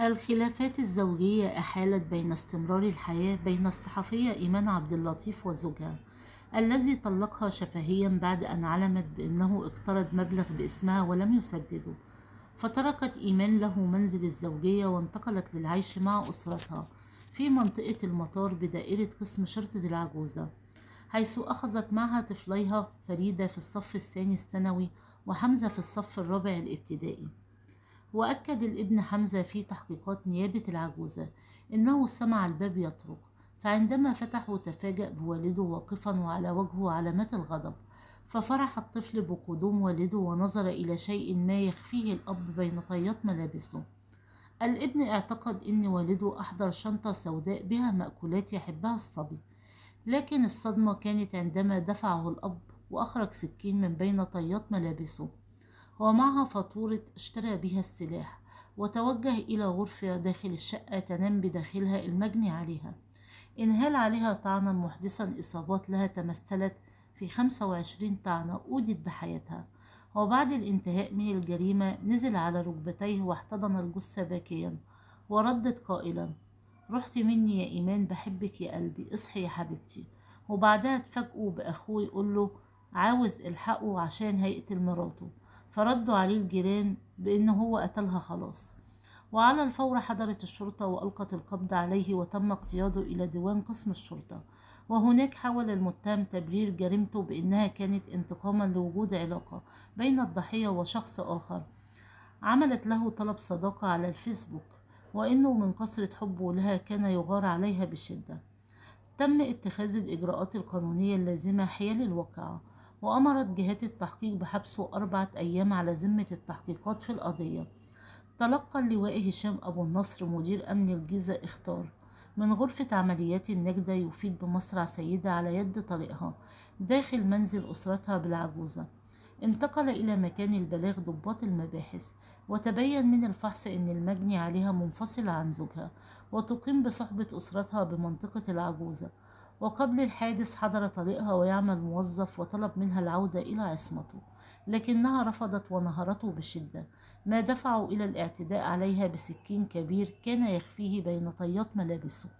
الخلافات الزوجية أحالت بين استمرار الحياة بين الصحفية إيمان عبد اللطيف وزوجها الذي طلقها شفهيا بعد أن علمت بأنه اقترض مبلغ باسمها ولم يسدده فتركت إيمان له منزل الزوجية وانتقلت للعيش مع أسرتها في منطقة المطار بدائرة قسم شرطة العجوزة حيث أخذت معها طفليها فريدة في الصف الثاني الثانوي وحمزة في الصف الرابع الابتدائي وأكد الابن حمزة في تحقيقات نيابة العجوزة إنه سمع الباب يطرق فعندما فتحه تفاجأ بوالده واقفا وعلى وجهه علامات الغضب ففرح الطفل بقدوم والده ونظر إلى شيء ما يخفيه الأب بين طيات ملابسه الابن اعتقد إن والده أحضر شنطة سوداء بها مأكولات يحبها الصبي لكن الصدمة كانت عندما دفعه الأب وأخرج سكين من بين طيات ملابسه ومعها فاتورة اشترى بها السلاح وتوجه إلى غرفة داخل الشقة تنام بداخلها المجني عليها إنهال عليها طعنا محدثا إصابات لها تمثلت في 25 طعنة أودت بحياتها وبعد الانتهاء من الجريمة نزل على ركبتيه واحتضن الجثة باكيا وردت قائلا رحت مني يا إيمان بحبك يا قلبي اصحي يا حبيبتي وبعدها تفاجئوا بأخوه يقول له عاوز الحقه عشان هيقتل مراته فردوا عليه الجيران بأن هو قتلها خلاص وعلى الفور حضرت الشرطة وألقت القبض عليه وتم اقتياده إلى ديوان قسم الشرطة وهناك حاول المتهم تبرير جريمته بأنها كانت انتقاما لوجود علاقة بين الضحية وشخص آخر عملت له طلب صداقة على الفيسبوك وإنه من كثرة حبه لها كان يغار عليها بشدة تم اتخاذ الإجراءات القانونية اللازمة حيال الواقعة وأمرت جهات التحقيق بحبسه أربعة أيام على ذمة التحقيقات في القضية تلقى اللواء هشام أبو النصر مدير أمن الجيزة اختار من غرفة عمليات النجدة يفيد بمصرع سيدة على يد طليقها داخل منزل أسرتها بالعجوزة انتقل إلى مكان البلاغ ضباط المباحث وتبين من الفحص أن المجني عليها منفصل عن زوجها وتقيم بصحبة أسرتها بمنطقة العجوزة وقبل الحادث حضر طريقها ويعمل موظف وطلب منها العودة إلى عصمته لكنها رفضت ونهرته بشدة ما دفعه إلى الاعتداء عليها بسكين كبير كان يخفيه بين طيات ملابسه